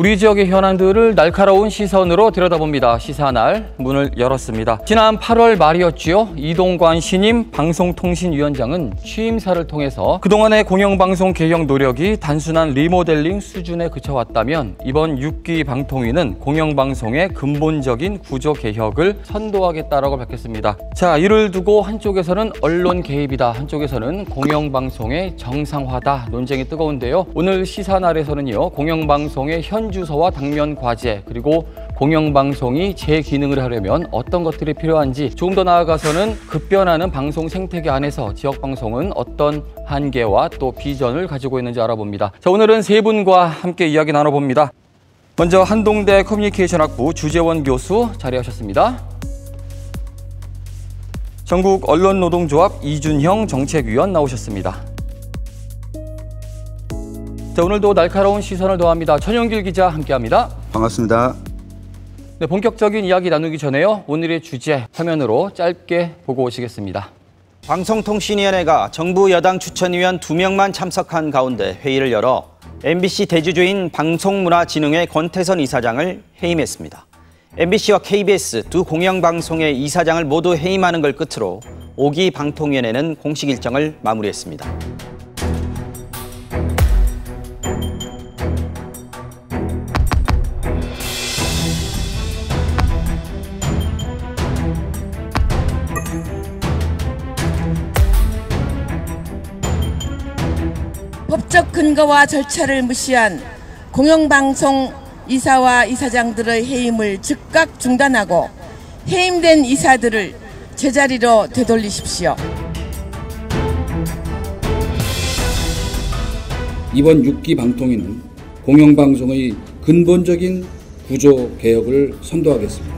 우리 지역의 현안들을 날카로운 시선으로 들여다봅니다. 시사날 문을 열었습니다. 지난 8월 말이었지요. 이동관 신임 방송통신위원장은 취임사를 통해서 그동안의 공영방송 개혁 노력이 단순한 리모델링 수준에 그쳐왔다면 이번 6기 방통위는 공영방송의 근본적인 구조 개혁을 선도하겠다라고 밝혔습니다. 자, 이를 두고 한쪽에서는 언론 개입이다, 한쪽에서는 공영방송의 정상화다 논쟁이 뜨거운데요. 오늘 시사날에서는요. 공영방송의 현 주소와 당면 과제 그리고 공영방송이 제 기능을 하려면 어떤 것들이 필요한지 조금 더 나아가서는 급변하는 방송 생태계 안에서 지역방송은 어떤 한계와 또 비전을 가지고 있는지 알아봅니다. 자, 오늘은 세 분과 함께 이야기 나눠봅니다. 먼저 한동대 커뮤니케이션학부 주재원 교수 자리하셨습니다. 전국 언론노동조합 이준형 정책위원 나오셨습니다. 네, 오늘도 날카로운 시선을 더합니다. 천영길 기자 함께합니다. 반갑습니다. 네, 본격적인 이야기 나누기 전에요. 오늘의 주제 화면으로 짧게 보고 오시겠습니다. 방송통신위원회가 정부 여당 추천위원 두명만 참석한 가운데 회의를 열어 MBC 대주주인 방송문화진흥회 권태선 이사장을 해임했습니다. MBC와 KBS 두 공영방송의 이사장을 모두 해임하는 걸 끝으로 오기 방통위원회는 공식 일정을 마무리했습니다. 법적 근거와 절차를 무시한 공영방송 이사와 이사장들의 해임을 즉각 중단하고 해임된 이사들을 제자리로 되돌리십시오. 이번 6기 방통위는 공영방송의 근본적인 구조 개혁을 선도하겠습니다.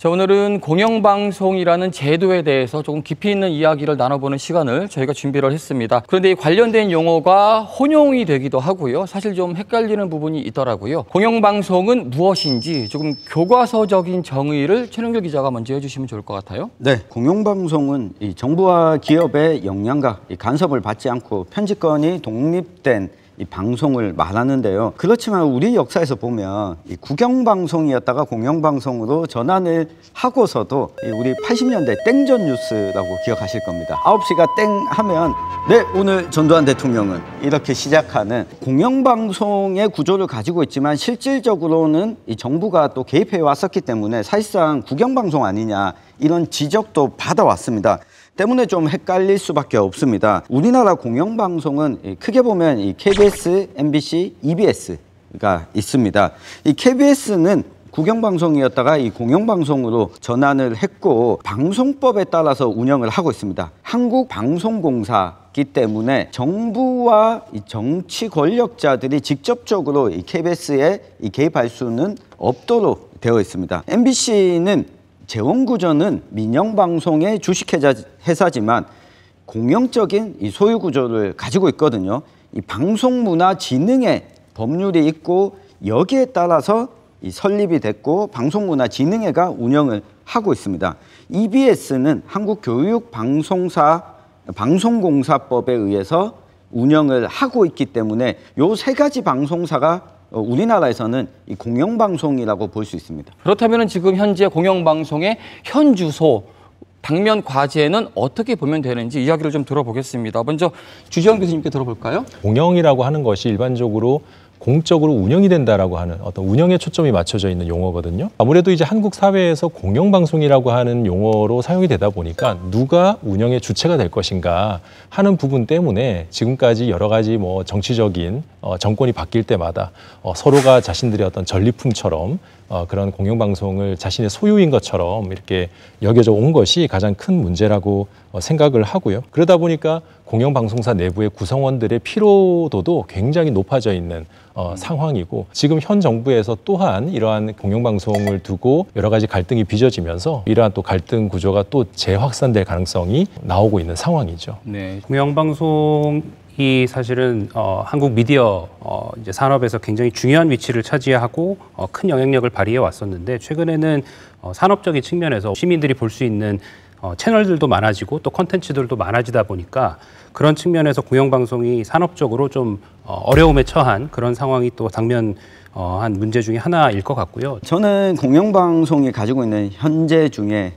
자, 오늘은 공영방송이라는 제도에 대해서 조금 깊이 있는 이야기를 나눠보는 시간을 저희가 준비를 했습니다. 그런데 이 관련된 용어가 혼용이 되기도 하고요. 사실 좀 헷갈리는 부분이 있더라고요. 공영방송은 무엇인지 조금 교과서적인 정의를 최능길 기자가 먼저 해주시면 좋을 것 같아요. 네, 공영방송은 정부와 기업의 역량과 간섭을 받지 않고 편집권이 독립된 이 방송을 말하는데요. 그렇지만 우리 역사에서 보면 이 국영방송이었다가 공영방송으로 전환을 하고서도 우리 80년대 땡전 뉴스라고 기억하실 겁니다. 9시가 땡 하면 네, 오늘 전두환 대통령은 이렇게 시작하는 공영방송의 구조를 가지고 있지만 실질적으로는 이 정부가 또 개입해 왔었기 때문에 사실상 국영방송 아니냐 이런 지적도 받아왔습니다. 때문에 좀 헷갈릴 수밖에 없습니다. 우리나라 공영방송은 크게 보면 이 KBS, MBC, EBS가 있습니다. 이 KBS는 국영방송이었다가 이 공영방송으로 전환을 했고 방송법에 따라서 운영을 하고 있습니다. 한국방송공사 기 때문에 정부와 이 정치 권력자들이 직접적으로 이 KBS에 이 개입할 수는 없도록 되어 있습니다. MBC는 재원구조는 민영방송의 주식회사지만 공영적인 이 소유구조를 가지고 있거든요. 이 방송문화진흥에 법률이 있고 여기에 따라서 이 설립이 됐고 방송문화진흥회가 운영을 하고 있습니다. EBS는 한국교육방송사 방송공사법에 의해서 운영을 하고 있기 때문에 요 세 가지 방송사가 어, 우리나라에서는 이 공영방송이라고 볼 수 있습니다. 그렇다면 지금 현재 공영방송의 현 주소 당면 과제는 어떻게 보면 되는지 이야기를 좀 들어보겠습니다. 먼저 주지영 교수님께 들어볼까요? 공영이라고 하는 것이 일반적으로 공적으로 운영이 된다라고 하는 어떤 운영에 초점이 맞춰져 있는 용어거든요. 아무래도 이제 한국 사회에서 공영방송이라고 하는 용어로 사용이 되다 보니까 누가 운영의 주체가 될 것인가 하는 부분 때문에 지금까지 여러 가지 뭐 정치적인 어, 정권이 바뀔 때마다 어, 서로가 자신들의 어떤 전리품처럼 어, 그런 공영방송을 자신의 소유인 것처럼 이렇게 여겨져 온 것이 가장 큰 문제라고 어, 생각을 하고요. 그러다 보니까 공영방송사 내부의 구성원들의 피로도도 굉장히 높아져 있는 어, 음. 상황이고 지금 현 정부에서 또한 이러한 공영방송을 두고 여러 가지 갈등이 빚어지면서 이러한 또 갈등 구조가 또 재확산될 가능성이 나오고 있는 상황이죠. 네, 공영방송 이 사실은 어, 한국 미디어 어, 이제 산업에서 굉장히 중요한 위치를 차지하고 어, 큰 영향력을 발휘해 왔었는데 최근에는 어, 산업적인 측면에서 시민들이 볼 수 있는 어, 채널들도 많아지고 또 컨텐츠들도 많아지다 보니까 그런 측면에서 공영방송이 산업적으로 좀 어, 어려움에 처한 그런 상황이 또 당면 어, 한 문제 중의 하나일 것 같고요. 저는 공영방송이 가지고 있는 현재 중에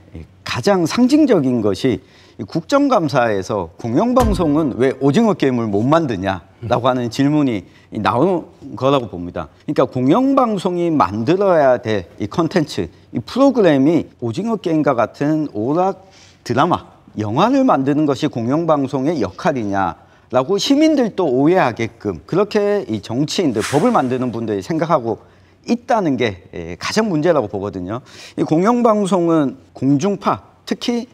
가장 상징적인 것이 국정감사에서 공영방송은 왜 오징어 게임을 못 만드냐라고 하는 질문이 나온 거라고 봅니다. 그러니까 공영방송이 만들어야 될이 컨텐츠, 이 프로그램이 오징어 게임과 같은 오락 드라마, 영화를 만드는 것이 공영방송의 역할이냐. 라고 시민들도 오해하게끔 그렇게 이 정치인들 법을 만드는 분들이 생각하고 있다는 게 예, 가장 문제라고 보거든요. 이 공영방송은 공중파 특히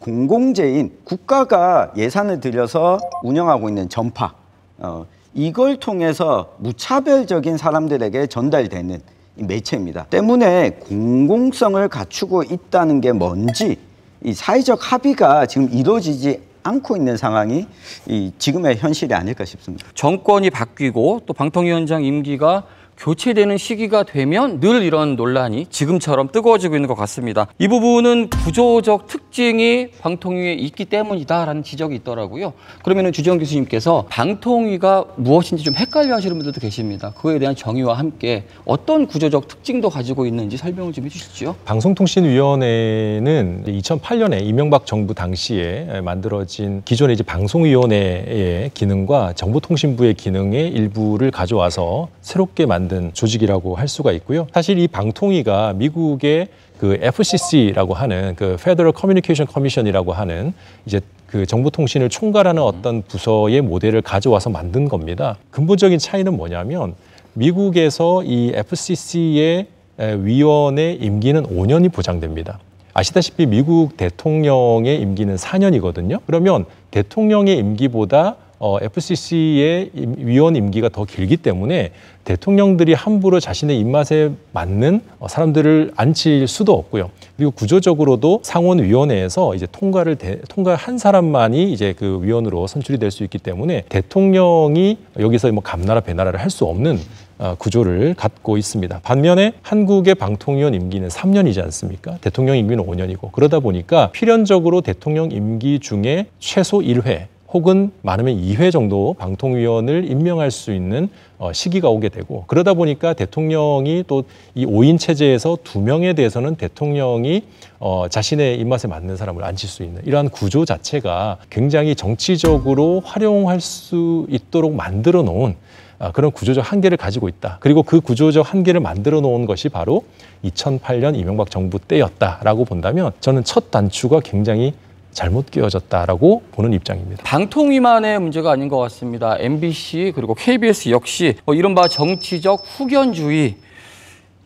공공재인 국가가 예산을 들여서 운영하고 있는 전파 어, 이걸 통해서 무차별적인 사람들에게 전달되는 매체입니다. 때문에 공공성을 갖추고 있다는 게 뭔지 이 사회적 합의가 지금 이루어지지 않고 있는 상황이 이 지금의 현실이 아닐까 싶습니다. 정권이 바뀌고 또 방통위원장 임기가 교체되는 시기가 되면 늘 이런 논란이 지금처럼 뜨거워지고 있는 것 같습니다. 이 부분은 구조적 특징이 방통위에 있기 때문이다라는 지적이 있더라고요. 그러면 주지영 교수님께서 방통위가 무엇인지 좀 헷갈려 하시는 분들도 계십니다. 그거에 대한 정의와 함께 어떤 구조적 특징도 가지고 있는지 설명을 좀 해주시죠. 방송통신위원회는 2008년에 이명박 정부 당시에 만들어진 기존의 이제 방송위원회의 기능과 정보통신부의 기능의 일부를 가져와서 새롭게 만든 만든 조직이라고 할 수가 있고요. 사실 이 방통위가 미국의 그 FCC라고 하는 그 Federal Communication Commission이라고 하는 이제 그 정보통신을 총괄하는 어떤 부서의 모델을 가져와서 만든 겁니다. 근본적인 차이는 뭐냐면 미국에서 이 FCC의 위원의 임기는 5년이 보장됩니다. 아시다시피 미국 대통령의 임기는 4년이거든요. 그러면 대통령의 임기보다 어, FCC의 위원 임기가 더 길기 때문에 대통령들이 함부로 자신의 입맛에 맞는 어, 사람들을 앉힐 수도 없고요. 그리고 구조적으로도 상원위원회에서 이제 통과를 대, 통과한 사람만이 이제 그 위원으로 선출이 될 수 있기 때문에 대통령이 여기서 뭐 감나라 배나라를 할 수 없는 어, 구조를 갖고 있습니다. 반면에 한국의 방통위원 임기는 3년이지 않습니까? 대통령 임기는 5년이고 그러다 보니까 필연적으로 대통령 임기 중에 최소 1회 혹은 많으면 2회 정도 방통위원을 임명할 수 있는 어, 시기가 오게 되고 그러다 보니까 대통령이 또 이 5인 체제에서 2명에 대해서는 대통령이 어, 자신의 입맛에 맞는 사람을 앉힐 수 있는 이러한 구조 자체가 굉장히 정치적으로 활용할 수 있도록 만들어 놓은 아, 그런 구조적 한계를 가지고 있다. 그리고 그 구조적 한계를 만들어 놓은 것이 바로 2008년 이명박 정부 때였다라고 본다면 저는 첫 단추가 굉장히 잘못 끼워졌다라고 보는 입장입니다. 방통 위만의 문제가 아닌 것 같습니다. MBC 그리고 KBS 역시 뭐 이른바 정치적 후견주의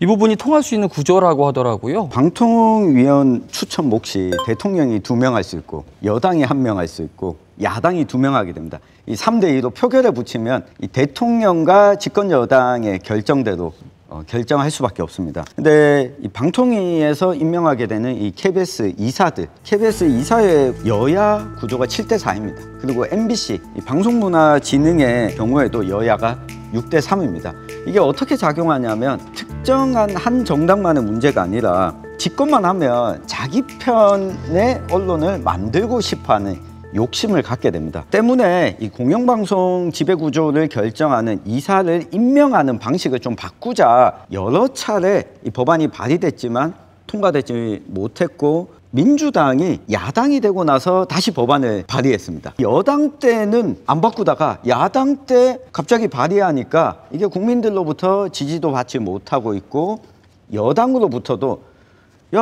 이 부분이 통할 수 있는 구조라고 하더라고요. 방통위원 추천 몫이 대통령이 두 명 할 수 있고 여당이 한 명 할 수 있고 야당이 두 명 하게 됩니다. 이 3대2로 표결에 붙이면 이 대통령과 집권 여당의 결정대로 결정할 수밖에 없습니다. 근데 이 방통위에서 임명하게 되는 이 KBS 이사들, KBS 이사의 여야 구조가 7대 4입니다. 그리고 MBC 방송문화진흥의 경우에도 여야가 6대 3입니다. 이게 어떻게 작용하냐면 특정한 한 정당만의 문제가 아니라 집권만 하면 자기 편의 언론을 만들고 싶어하는 욕심을 갖게 됩니다. 때문에 이 공영방송 지배구조를 결정하는 이사를 임명하는 방식을 좀 바꾸자 여러 차례 이 법안이 발의됐지만 통과되지 못했고 민주당이 야당이 되고 나서 다시 법안을 발의했습니다. 여당 때는 안 바꾸다가 야당 때 갑자기 발의하니까 이게 국민들로부터 지지도 받지 못하고 있고 여당으로부터도 야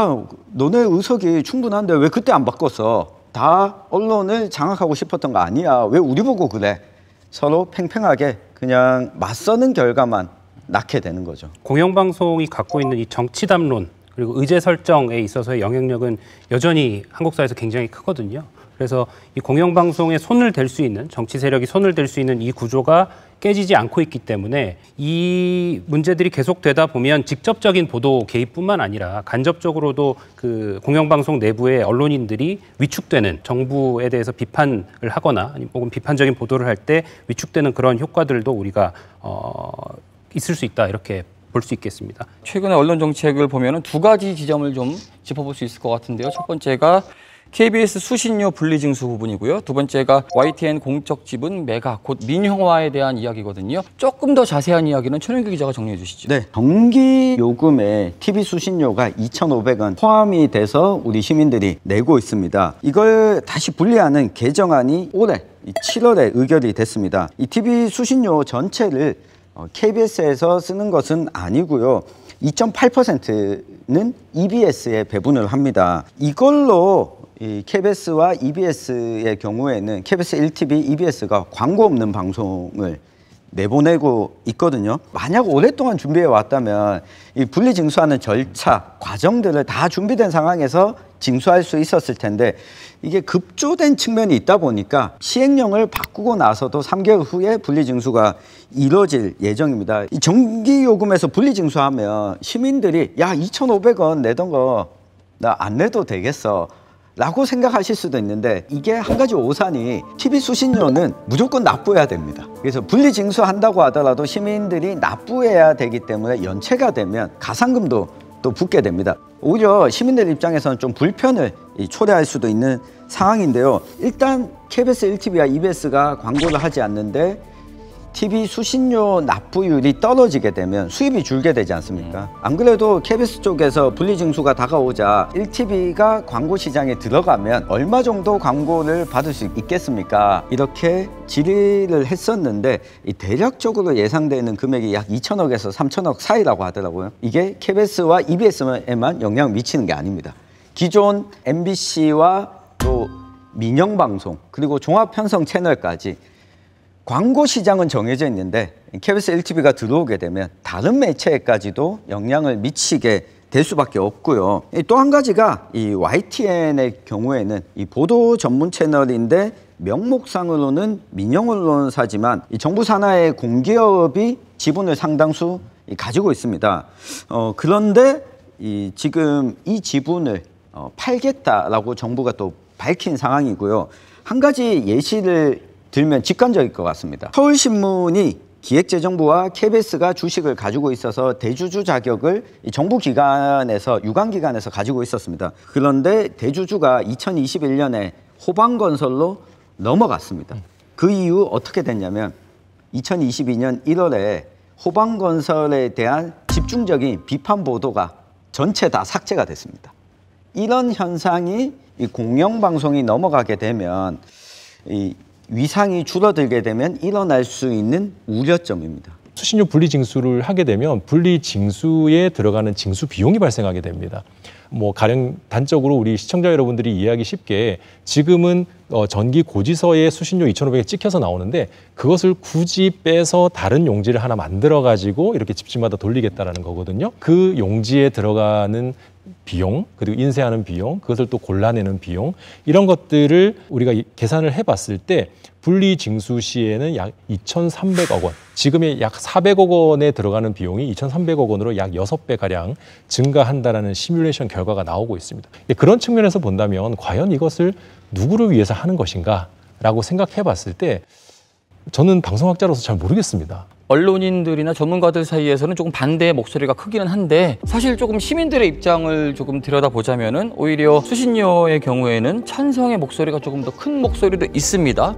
너네 의석이 충분한데 왜 그때 안 바꿨어? 다 언론을 장악하고 싶었던 거 아니야. 왜 우리 보고 그래? 서로 팽팽하게 그냥 맞서는 결과만 낳게 되는 거죠. 공영방송이 갖고 있는 이 정치담론 그리고 의제 설정에 있어서의 영향력은 여전히 한국사회에서 굉장히 크거든요. 그래서 이 공영방송에 손을 댈 수 있는 정치 세력이 손을 댈 수 있는 이 구조가 깨지지 않고 있기 때문에 이 문제들이 계속되다 보면 직접적인 보도 개입뿐만 아니라 간접적으로도 그 공영방송 내부의 언론인들이 위축되는 정부에 대해서 비판을 하거나 아니면 혹은 비판적인 보도를 할 때 위축되는 그런 효과들도 우리가 어 있을 수 있다 이렇게 볼 수 있겠습니다. 최근에 언론 정책을 보면은 두 가지 지점을 좀 짚어볼 수 있을 것 같은데요. 첫 번째가 KBS 수신료 분리징수 부분이고요. 두 번째가 YTN 공적 지분 매각, 곧 민영화에 대한 이야기거든요. 조금 더 자세한 이야기는 최영규 기자가 정리해 주시죠. 네, 전기 요금에 TV 수신료가 2,500원 포함이 돼서 우리 시민들이 내고 있습니다. 이걸 다시 분리하는 개정안이 올해 7월에 의결이 됐습니다. 이 TV 수신료 전체를 KBS에서 어, 쓰는 것은 아니고요. 2.8%는 EBS에 배분을 합니다. 이걸로 이 KBS와 EBS의 경우에는 KBS 1TV, EBS가 광고 없는 방송을 내보내고 있거든요. 만약 오랫동안 준비해 왔다면 이 분리 징수하는 절차, 과정들을 다 준비된 상황에서 징수할 수 있었을 텐데 이게 급조된 측면이 있다 보니까 시행령을 바꾸고 나서도 3개월 후에 분리 징수가 이뤄질 예정입니다. 이 전기 요금에서 분리 징수하면 시민들이 야 2,500원 내던 거 나 안 내도 되겠어. 라고 생각하실 수도 있는데 이게 한 가지 오산이 TV 수신료는 무조건 납부해야 됩니다 그래서 분리징수한다고 하더라도 시민들이 납부해야 되기 때문에 연체가 되면 가상금도 또 붙게 됩니다 오히려 시민들 입장에서는 좀 불편을 초래할 수도 있는 상황인데요 일단 KBS 1TV와 EBS가 광고를 하지 않는데 TV 수신료 납부율이 떨어지게 되면 수입이 줄게 되지 않습니까? 네. 안 그래도 KBS 쪽에서 분리징수가 다가오자 1TV가 광고 시장에 들어가면 얼마 정도 광고를 받을 수 있겠습니까? 이렇게 질의를 했었는데 대략적으로 예상되는 금액이 약 2천억에서 3천억 사이라고 하더라고요. 이게 KBS와 EBS에만 영향을 미치는 게 아닙니다. 기존 MBC와 또 민영방송 그리고 종합편성 채널까지 광고 시장은 정해져 있는데 KBS 1TV가 들어오게 되면 다른 매체에까지도 영향을 미치게 될 수밖에 없고요. 또 한 가지가 이 YTN의 경우에는 이 보도 전문 채널인데 명목상으로는 민영 언론사지만 이 정부 산하의 공기업이 지분을 상당수 가지고 있습니다. 어, 그런데 이 지금 이 지분을 어, 팔겠다라고 정부가 또 밝힌 상황이고요. 한 가지 예시를 들면 직관적일 것 같습니다. 서울신문이 기획재정부와 KBS가 주식을 가지고 있어서 대주주 자격을 정부 기관에서 유관 기관에서 가지고 있었습니다. 그런데 대주주가 2021년에 호방건설로 넘어갔습니다. 그 이후 어떻게 됐냐면 2022년 1월에 호방건설에 대한 집중적인 비판 보도가 전체 다 삭제가 됐습니다. 이런 현상이 공영방송이 넘어가게 되면 이 위상이 줄어들게 되면 일어날 수 있는 우려점입니다. 수신료 분리 징수를 하게 되면 분리 징수에 들어가는 징수 비용이 발생하게 됩니다. 뭐 가령 단적으로 우리 시청자 여러분들이 이해하기 쉽게 지금은 어, 전기 고지서에 수신료 2,500에 찍혀서 나오는데 그것을 굳이 빼서 다른 용지를 하나 만들어 가지고 이렇게 집집마다 돌리겠다라는 거거든요. 그 용지에 들어가는 비용 그리고 인쇄하는 비용 그것을 또 골라내는 비용 이런 것들을 우리가 계산을 해봤을 때 분리징수 시에는 약 2,300억 원 지금의 약 400억 원에 들어가는 비용이 2,300억 원으로 약 6배 가량 증가한다라는 시뮬레이션 결과가 나오고 있습니다. 그런 측면에서 본다면 과연 이것을 누구를 위해서 하는 것인가라고 생각해 봤을 때 저는 방송학자로서 잘 모르겠습니다. 언론인들이나 전문가들 사이에서는 조금 반대의 목소리가 크기는 한데 사실 조금 시민들의 입장을 조금 들여다보자면은 오히려 수신료의 경우에는 찬성의 목소리가 조금 더 큰 목소리도 있습니다.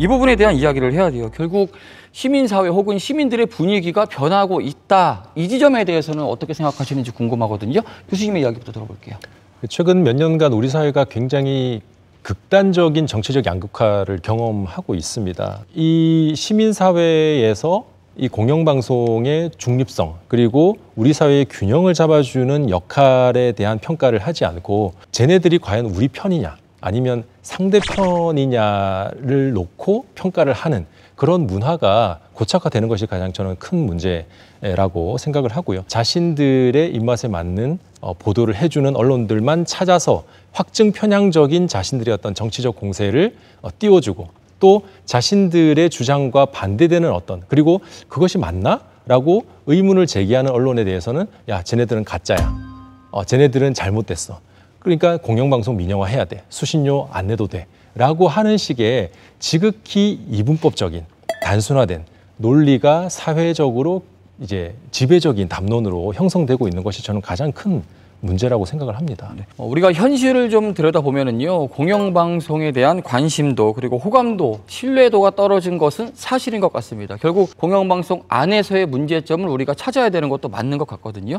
이 부분에 대한 이야기를 해야 돼요. 결국 시민사회 혹은 시민들의 분위기가 변하고 있다. 이 지점에 대해서는 어떻게 생각하시는지 궁금하거든요. 교수님의 이야기부터 들어볼게요. 그 최근 몇 년간 우리 사회가 굉장히 극단적인 정치적 양극화를 경험하고 있습니다. 이 시민사회에서 이 공영방송의 중립성 그리고 우리 사회의 균형을 잡아주는 역할에 대한 평가를 하지 않고 쟤네들이 과연 우리 편이냐 아니면 상대편이냐를 놓고 평가를 하는 그런 문화가 고착화되는 것이 가장 저는 큰 문제라고 생각을 하고요. 자신들의 입맛에 맞는 어, 보도를 해주는 언론들만 찾아서 확증 편향적인 자신들의 어떤 정치적 공세를 어, 띄워주고 또 자신들의 주장과 반대되는 어떤 그리고 그것이 맞나? 라고 의문을 제기하는 언론에 대해서는 야, 쟤네들은 가짜야. 어, 쟤네들은 잘못됐어. 그러니까 공영방송 민영화해야 돼. 수신료 안 내도 돼. 라고 하는 식의 지극히 이분법적인 단순화된 논리가 사회적으로 이제 지배적인 담론으로 형성되고 있는 것이 저는 가장 큰 문제라고 생각을 합니다. 네. 어, 우리가 현실을 좀 들여다보면은요, 공영방송에 대한 관심도 그리고 호감도, 신뢰도가 떨어진 것은 사실인 것 같습니다. 결국 공영방송 안에서의 문제점을 우리가 찾아야 되는 것도 맞는 것 같거든요.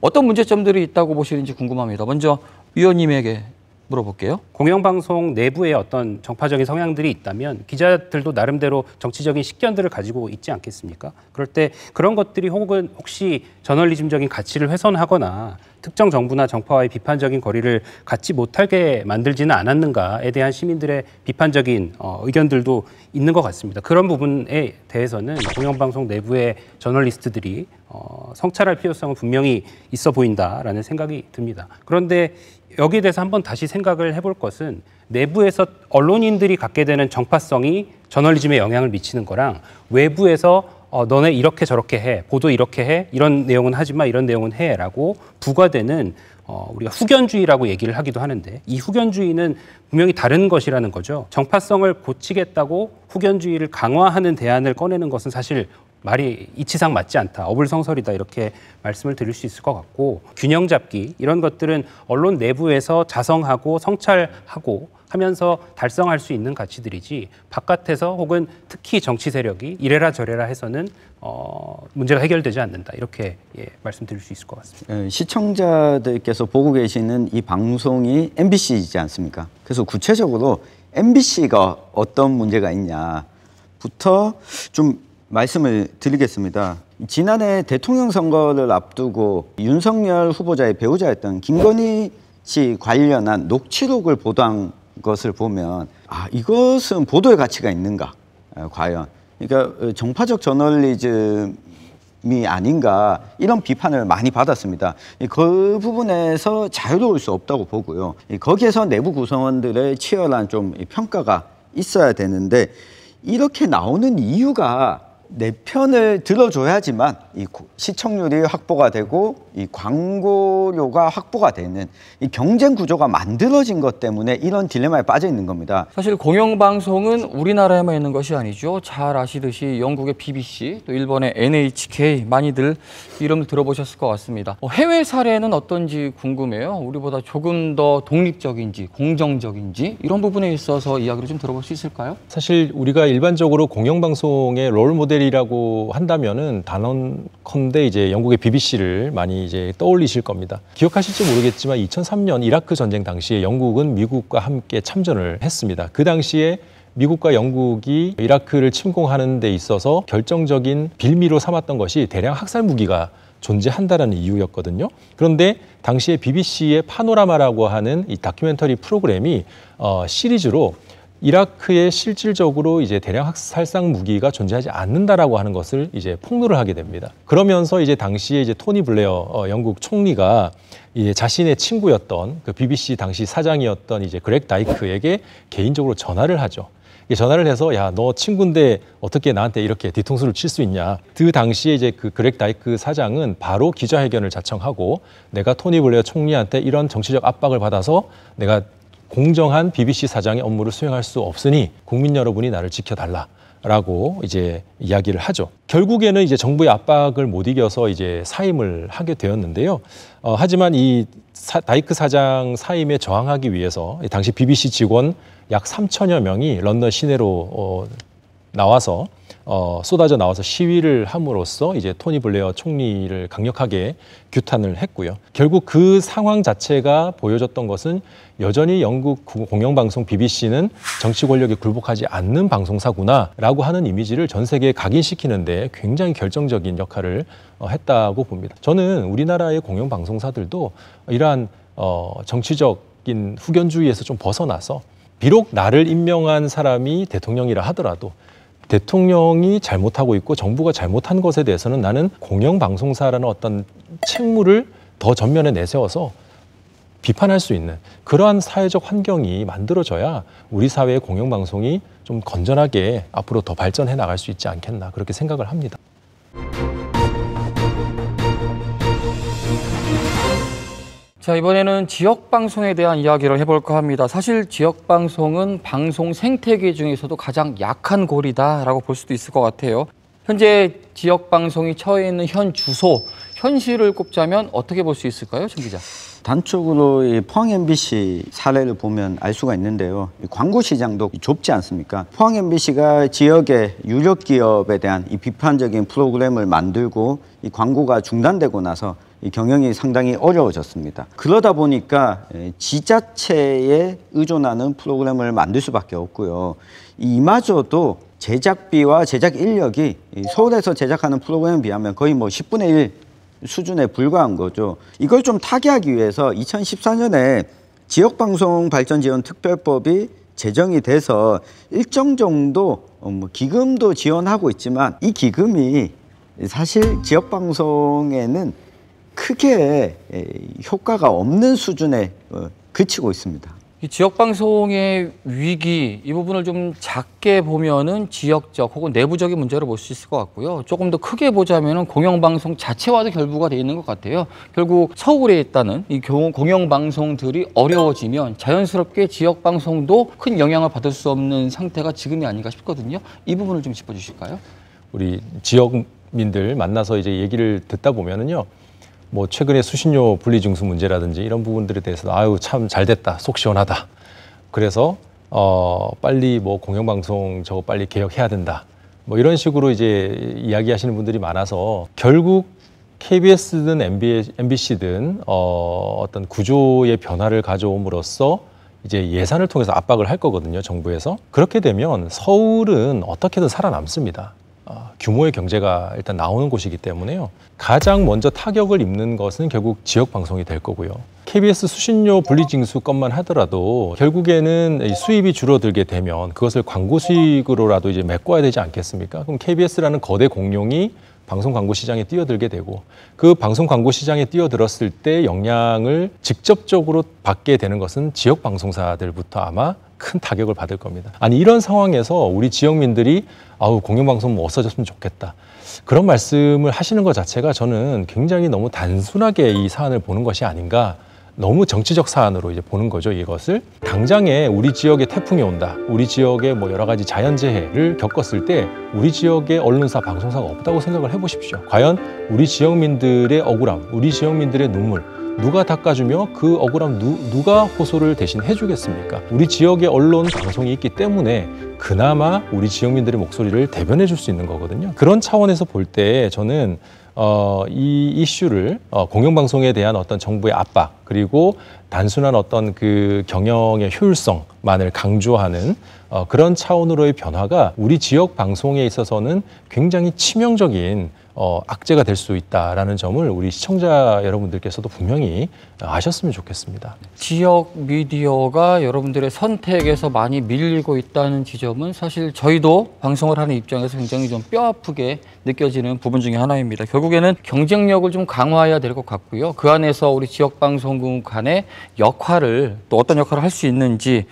어떤 문제점들이 있다고 보시는지 궁금합니다. 먼저 위원님에게 물어볼게요. 공영방송 내부에 어떤 정파적인 성향들이 있다면 기자들도 나름대로 정치적인 식견들을 가지고 있지 않겠습니까? 그럴 때 그런 것들이 혹은 혹시 저널리즘적인 가치를 훼손하거나 특정 정부나 정파와의 비판적인 거리를 갖지 못하게 만들지는 않았는가에 대한 시민들의 비판적인 어, 의견들도 있는 것 같습니다. 그런 부분에 대해서는 공영방송 내부의 저널리스트들이 어, 성찰할 필요성은 분명히 있어 보인다라는 생각이 듭니다. 그런데 여기에 대해서 한번 다시 생각을 해볼 것은 내부에서 언론인들이 갖게 되는 정파성이 저널리즘에 영향을 미치는 거랑 외부에서 어, 너네 이렇게 저렇게 해, 보도 이렇게 해, 이런 내용은 하지 마, 이런 내용은 해라고 부과되는 어, 우리가 후견주의라고 얘기를 하기도 하는데 이 후견주의는 분명히 다른 것이라는 거죠. 정파성을 고치겠다고 후견주의를 강화하는 대안을 꺼내는 것은 사실 말이 이치상 맞지 않다. 어불성설이다. 이렇게 말씀을 드릴 수 있을 것 같고 균형 잡기 이런 것들은 언론 내부에서 자성하고 성찰하고 하면서 달성할 수 있는 가치들이지 바깥에서 혹은 특히 정치 세력이 이래라 저래라 해서는 어, 문제가 해결되지 않는다 이렇게 예, 말씀드릴 수 있을 것 같습니다. 예, 시청자들께서 보고 계시는 이 방송이 MBC이지 않습니까? 그래서 구체적으로 MBC가 어떤 문제가 있냐부터 좀 말씀을 드리겠습니다. 지난해 대통령 선거를 앞두고 윤석열 후보자의 배우자였던 김건희 씨 관련한 녹취록을 보도한 것을 보면 아 이것은 보도의 가치가 있는가 과연 그러니까 어, 정파적 저널리즘 이 아닌가 이런 비판을 많이 받았습니다. 그 부분에서 자유로울 수 없다고 보고요. 거기에서 내부 구성원들의 치열한 좀 평가가 있어야 되는데 이렇게 나오는 이유가 내 편을 들어줘야지만 이 시청률이 확보가 되고 이 광고료가 확보가 되는 이 경쟁 구조가 만들어진 것 때문에 이런 딜레마에 빠져 있는 겁니다. 사실 공영방송은 우리나라에만 있는 것이 아니죠. 잘 아시듯이 영국의 BBC 또 일본의 NHK 많이들 이름을 들어보셨을 것 같습니다. 어, 해외 사례는 어떤지 궁금해요. 우리보다 조금 더 독립적인지 공정적인지 이런 부분에 있어서 이야기를 좀 들어볼 수 있을까요? 사실 우리가 일반적으로 공영방송의 롤 모델이라고 한다면은 단언컨대 이제 영국의 BBC를 많이 이제 떠올리실 겁니다. 기억하실지 모르겠지만 2003년 이라크 전쟁 당시에 영국은 미국과 함께 참전을 했습니다. 그 당시에 미국과 영국이 이라크를 침공하는 데 있어서 결정적인 빌미로 삼았던 것이 대량 학살 무기가 존재한다라는 이유였거든요. 그런데 당시에 BBC의 파노라마라고 하는 이 다큐멘터리 프로그램이 어, 시리즈로 이라크에 실질적으로 이제 대량 살상 무기가 존재하지 않는다라고 하는 것을 이제 폭로를 하게 됩니다. 그러면서 이제 당시에 이제 토니 블레어 어, 영국 총리가 이제 자신의 친구였던 그 BBC 당시 사장이었던 이제 그렉 다이크에게 개인적으로 전화를 하죠. 전화를 해서 야 너 친구인데 어떻게 나한테 이렇게 뒤통수를 칠 수 있냐 그 당시에 이제 그 그렉 다이크 사장은 바로 기자회견을 자청하고 내가 토니 블레어 총리한테 이런 정치적 압박을 받아서 내가 공정한 BBC 사장의 업무를 수행할 수 없으니 국민 여러분이 나를 지켜달라. 라고 이제 이야기를 하죠. 결국에는 이제 정부의 압박을 못 이겨서 이제 사임을 하게 되었는데요. 어, 하지만 이 사, 다이크 사장 사임에 저항하기 위해서 당시 BBC 직원 약 3천여 명이 런던 시내로 어, 나와서 어, 쏟아져 나와서 시위를 함으로써 이제 토니 블레어 총리를 강력하게 규탄을 했고요. 결국 그 상황 자체가 보여줬던 것은 여전히 영국 공영방송 BBC는 정치 권력에 굴복하지 않는 방송사구나라고 하는 이미지를 전 세계에 각인시키는데 굉장히 결정적인 역할을 어, 했다고 봅니다. 저는 우리나라의 공영방송사들도 이러한 어, 정치적인 후견주의에서 좀 벗어나서 비록 나를 임명한 사람이 대통령이라 하더라도 대통령이 잘못하고 있고 정부가 잘못한 것에 대해서는 나는 공영방송사라는 어떤 책무를 더 전면에 내세워서 비판할 수 있는 그러한 사회적 환경이 만들어져야 우리 사회의 공영방송이 좀 건전하게 앞으로 더 발전해 나갈 수 있지 않겠나 그렇게 생각을 합니다. 자, 이번에는 지역 방송에 대한 이야기를 해볼까 합니다. 사실 지역 방송은 방송 생태계 중에서도 가장 약한 고리다라고 볼 수도 있을 것 같아요. 현재 지역 방송이 처해 있는 현 주소, 현실을 꼽자면 어떻게 볼 수 있을까요, 정 기자? 단적으로 이 포항 MBC 사례를 보면 알 수가 있는데요. 광고 시장도 좁지 않습니까? 포항 MBC가 지역의 유력 기업에 대한 이 비판적인 프로그램을 만들고 이 광고가 중단되고 나서 경영이 상당히 어려워졌습니다. 그러다 보니까 예, 지자체에 의존하는 프로그램을 만들 수밖에 없고요. 이마저도 제작비와 제작 인력이 서울에서 제작하는 프로그램에 비하면 거의 뭐 10분의 1 수준에 불과한 거죠. 이걸 좀 타개하기 위해서 2014년에 지역방송 발전 지원 특별법이 제정이 돼서 일정 정도 어, 뭐 기금도 지원하고 있지만 이 기금이 사실 지역방송에는 크게 효과가 없는 수준에 어, 그치고 있습니다. 이 지역 방송의 위기 이 부분을 좀 작게 보면은 지역적 혹은 내부적인 문제로 볼 수 있을 것 같고요. 조금 더 크게 보자면은 공영방송 자체와도 결부가 돼 있는 것 같아요. 결국 서울에 있다는 이 공영방송들이 어려워지면 자연스럽게 지역 방송도 큰 영향을 받을 수 없는 상태가 지금이 아닌가 싶거든요. 이 부분을 좀 짚어주실까요? 우리 지역민들 만나서 이제 얘기를 듣다 보면은요. 뭐 최근에 수신료 분리 징수 문제라든지 이런 부분들에 대해서 아유 참 잘 됐다 속 시원하다 그래서 어 빨리 뭐 공영방송 저거 빨리 개혁해야 된다 뭐 이런 식으로 이제 이야기하시는 분들이 많아서 결국 KBS든 MBC든 어 어떤 구조의 변화를 가져옴으로써 이제 예산을 통해서 압박을 할 거거든요 정부에서 그렇게 되면 서울은 어떻게든 살아남습니다 어, 규모의 경제가 일단 나오는 곳이기 때문에요. 가장 먼저 타격을 입는 것은 결국 지역 방송이 될 거고요. KBS 수신료 분리징수 것만 하더라도 결국에는 수입이 줄어들게 되면 그것을 광고 수익으로라도 이제 메꿔야 되지 않겠습니까? 그럼 KBS라는 거대 공룡이 방송 광고 시장에 뛰어들게 되고 그 방송 광고 시장에 뛰어들었을 때 영향을 직접적으로 받게 되는 것은 지역 방송사들부터 아마 큰 타격을 받을 겁니다. 아니 이런 상황에서 우리 지역민들이 아우 공영방송 뭐 없어졌으면 좋겠다 그런 말씀을 하시는 것 자체가 저는 굉장히 너무 단순하게 이 사안을 보는 것이 아닌가 너무 정치적 사안으로 이제 보는 거죠 이것을 당장에 우리 지역에 태풍이 온다 우리 지역에 뭐 여러 가지 자연재해를 겪었을 때 우리 지역에 언론사 방송사가 없다고 생각을 해보십시오 과연 우리 지역민들의 억울함 우리 지역민들의 눈물 누가 닦아주며 그 억울함 누, 가 호소를 대신 해주겠습니까? 우리 지역의 언론 방송이 있기 때문에 그나마 우리 지역민들의 목소리를 대변해 줄 수 있는 거거든요. 그런 차원에서 볼 때 저는 어, 이 이슈를 어, 공영방송에 대한 어떤 정부의 압박 그리고 단순한 어떤 그 경영의 효율성만을 강조하는 어, 그런 차원으로의 변화가 우리 지역 방송에 있어서는 굉장히 치명적인 어, 악재가 될 수 있다라는 점을 우리 시청자 여러분들께서도 분명히 아셨으면 좋겠습니다. 지역 미디어가 여러분들의 선택에서 많이 밀리고 있다는 지점은 사실 저희도 방송을 하는 입장에서 굉장히 좀 뼈아프게 느껴지는 부분 중에 하나입니다. 결국에는 경쟁력을 좀 강화해야 될 것 같고요. 그 안에서 우리 지역 방송국 간의 역할을 또 어떤 역할을 할 수 있는지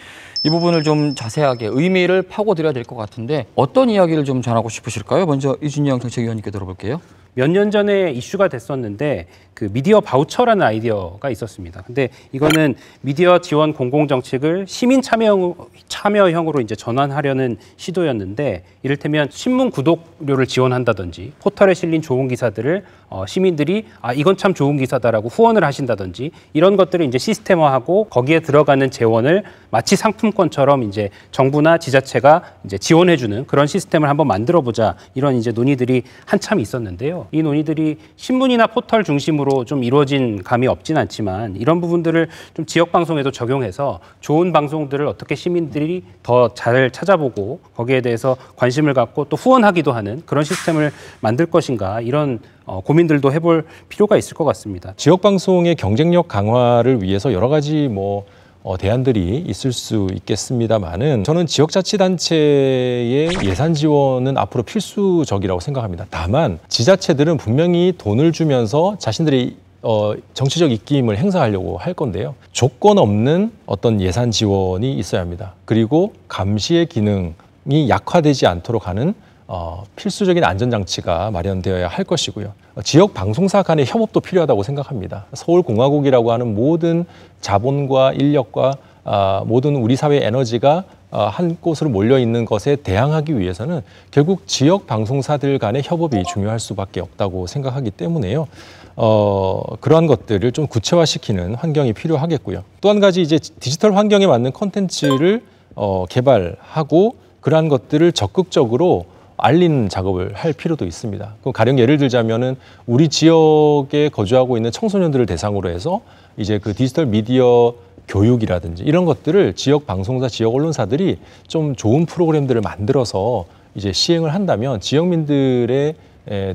이 부분을 좀 자세하게 의미를 파고들여야될 것 같은데 어떤 이야기를 좀 전하고 싶으실까요? 먼저 이준영 정책위원님께 들어볼게요. 몇 년 전에 이슈가 됐었는데 그 미디어 바우처라는 아이디어가 있었습니다. 근데 이거는 미디어 지원 공공 정책을 시민 참여형, 참여형으로 이제 전환하려는 시도였는데 이를테면 신문 구독료를 지원한다든지 포털에 실린 좋은 기사들을 어, 시민들이 아 이건 참 좋은 기사다라고 후원을 하신다든지 이런 것들을 이제 시스템화하고 거기에 들어가는 재원을 마치 상품권처럼 이제 정부나 지자체가 이제 지원해주는 그런 시스템을 한번 만들어보자 이런 이제 논의들이 한참 있었는데요. 이 논의들이 신문이나 포털 중심으로 좀 이루어진 감이 없진 않지만 이런 부분들을 좀 지역 방송에도 적용해서 좋은 방송들을 어떻게 시민들이 더 잘 찾아보고 거기에 대해서 관심을 갖고 또 후원하기도 하는 그런 시스템을 만들 것인가 이런 어, 고민들도 해볼 필요가 있을 것 같습니다. 지역 방송의 경쟁력 강화를 위해서 여러 가지 뭐 어, 대안들이 있을 수 있겠습니다만은 저는 지역자치단체의 예산 지원은 앞으로 필수적이라고 생각합니다. 다만 지자체들은 분명히 돈을 주면서 자신들의 어, 정치적 입김을 행사하려고 할 건데요. 조건 없는 어떤 예산 지원이 있어야 합니다. 그리고 감시의 기능이 약화되지 않도록 하는 어, 필수적인 안전장치가 마련되어야 할 것이고요. 어, 지역 방송사 간의 협업도 필요하다고 생각합니다. 서울공화국이라고 하는 모든 자본과 인력과 아, 모든 우리 사회 에너지가 아, 한 곳으로 몰려 있는 것에 대항하기 위해서는 결국 지역 방송사들 간의 협업이 중요할 수밖에 없다고 생각하기 때문에요. 어, 그러한 것들을 좀 구체화시키는 환경이 필요하겠고요. 또 한 가지 이제 디지털 환경에 맞는 콘텐츠를 어, 개발하고 그러한 것들을 적극적으로 알리는 작업을 할 필요도 있습니다. 가령 예를 들자면은 우리 지역에 거주하고 있는 청소년들을 대상으로 해서 이제 그 디지털 미디어 교육이라든지 이런 것들을 지역 방송사, 지역 언론사들이 좀 좋은 프로그램들을 만들어서 이제 시행을 한다면 지역민들의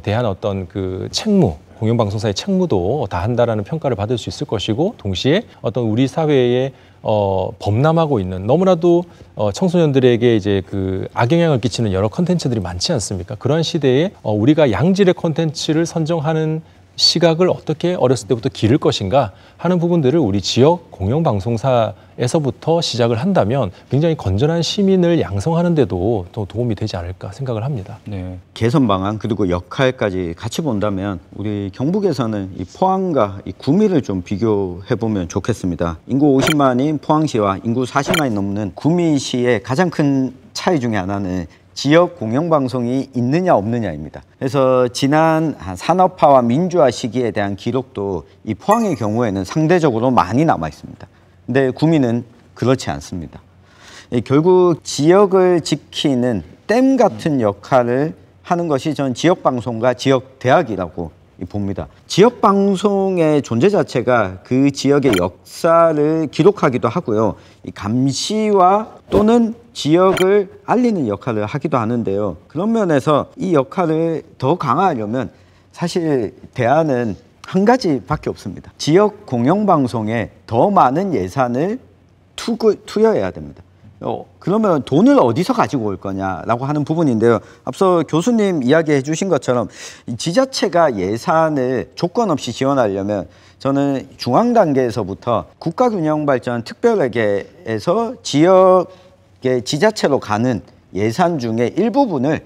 대한 어떤 그 책무 공영방송사의 책무도 다 한다라는 평가를 받을 수 있을 것이고 동시에 어떤 우리 사회의 어, 범람하고 있는 너무나도 어, 청소년들에게 이제 그 악영향을 끼치는 여러 컨텐츠들이 많지 않습니까? 그런 시대에 어, 우리가 양질의 컨텐츠를 선정하는 시각을 어떻게 어렸을 때부터 기를 것인가 하는 부분들을 우리 지역 공영 방송사 에서부터 시작을 한다면 굉장히 건전한 시민을 양성하는데도 더 도움이 되지 않을까 생각을 합니다. 네. 개선 방안 그리고 역할까지 같이 본다면 우리 경북에서는 이 포항과 이 구미를 좀 비교해 보면 좋겠습니다. 인구 50만인 포항시와 인구 40만이 넘는 구미시의 가장 큰 차이 중에 하나는 지역 공영방송이 있느냐 없느냐입니다. 그래서 지난 산업화와 민주화 시기에 대한 기록도 이 포항의 경우에는 상대적으로 많이 남아 있습니다. 근데 구민은 그렇지 않습니다. 예, 결국 지역을 지키는 댐 같은 역할을 하는 것이 전 지역 방송과 지역 대학이라고 봅니다. 지역 방송의 존재 자체가 그 지역의 역사를 기록하기도 하고요. 감시와 또는 지역을 알리는 역할을 하기도 하는데요. 그런 면에서 이 역할을 더 강화하려면 사실 대안은 한 가지밖에 없습니다. 지역 공영방송에 더 많은 예산을 투구, 투여해야 됩니다. 어, 그러면 돈을 어디서 가지고 올 거냐라고 하는 부분인데요. 앞서 교수님 이야기해 주신 것처럼 지자체가 예산을 조건 없이 지원하려면 저는 중앙 단계에서부터 국가균형발전 특별회계에서 지역의 지자체로 가는 예산 중에 일부분을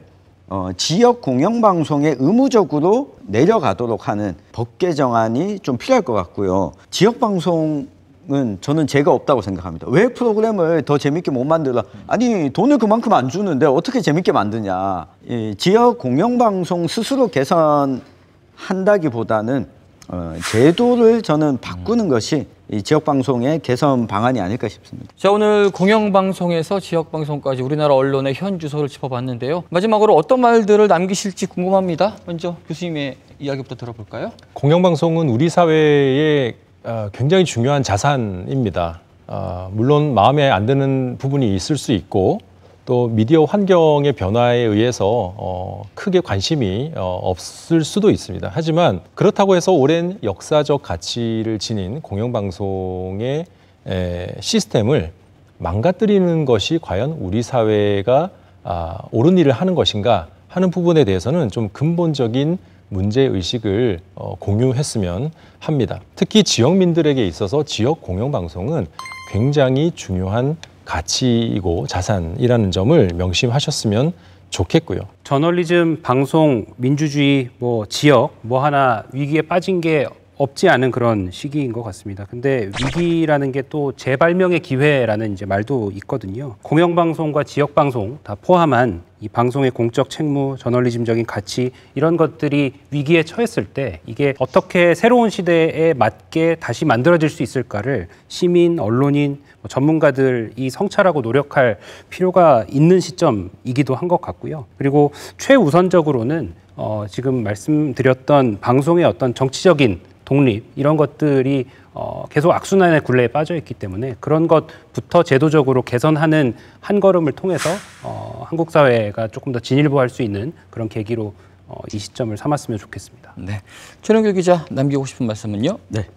어, 지역 공영방송에 의무적으로 내려가도록 하는 법 개정안이 좀 필요할 것 같고요. 지역 방송 은 저는 죄가 없다고 생각합니다. 왜 프로그램을 더 재밌게 못만들어 아니 돈을 그만큼 안 주는데 어떻게 재밌게 만드냐? 이 지역 공영방송 스스로 개선한다기보다는 어, 제도를 저는 바꾸는 것이 이 지역 방송의 개선 방안이 아닐까 싶습니다. 자 오늘 공영방송에서 지역 방송까지 우리나라 언론의 현 주소를 짚어봤는데요. 마지막으로 어떤 말들을 남기실지 궁금합니다. 먼저 교수님의 이야기부터 들어볼까요? 공영방송은 우리 사회의 아, 굉장히 중요한 자산입니다. 아, 물론 마음에 안 드는 부분이 있을 수 있고 또 미디어 환경의 변화에 의해서 어, 크게 관심이 어, 없을 수도 있습니다. 하지만 그렇다고 해서 오랜 역사적 가치를 지닌 공영방송의 에, 시스템을 망가뜨리는 것이 과연 우리 사회가 아, 옳은 일을 하는 것인가 하는 부분에 대해서는 좀 근본적인 문제 의식을 어, 공유했으면 합니다. 특히 지역민들에게 있어서 지역 공영방송은 굉장히 중요한 가치이고 자산이라는 점을 명심하셨으면 좋겠고요. 저널리즘, 방송, 민주주의, 뭐 지역 뭐 하나 위기에 빠진 게 없지 않은 그런 시기인 것 같습니다. 근데 위기라는 게 또 재발명의 기회라는 이제 말도 있거든요. 공영방송과 지역방송 다 포함한 이 방송의 공적 책무, 저널리즘적인 가치 이런 것들이 위기에 처했을 때 이게 어떻게 새로운 시대에 맞게 다시 만들어질 수 있을까를 시민, 언론인, 뭐 전문가들이 성찰하고 노력할 필요가 있는 시점이기도 한 것 같고요. 그리고 최우선적으로는 어, 지금 말씀드렸던 방송의 어떤 정치적인 독립 이런 것들이 어, 계속 악순환의 굴레에 빠져 있기 때문에 그런 것부터 제도적으로 개선하는 한 걸음을 통해서 어, 한국 사회가 조금 더 진일보할 수 있는 그런 계기로 어, 이 시점을 삼았으면 좋겠습니다. 네, 최영길 기자 남기고 싶은 말씀은요? 네,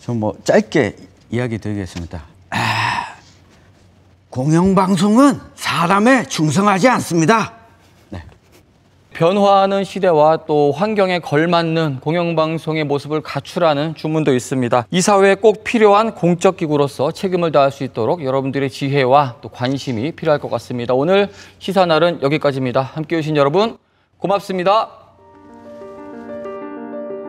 좀 뭐 짧게 이야기 드리겠습니다. 아, 공영방송은 사람에 충성하지 않습니다. 변화하는 시대와 또 환경에 걸맞는 공영방송의 모습을 가출하는 주문도 있습니다. 이 사회에 꼭 필요한 공적 기구로서 책임을 다할 수 있도록 여러분들의 지혜와 또 관심이 필요할 것 같습니다. 오늘 시사날은 여기까지입니다. 함께해 주신 여러분 고맙습니다.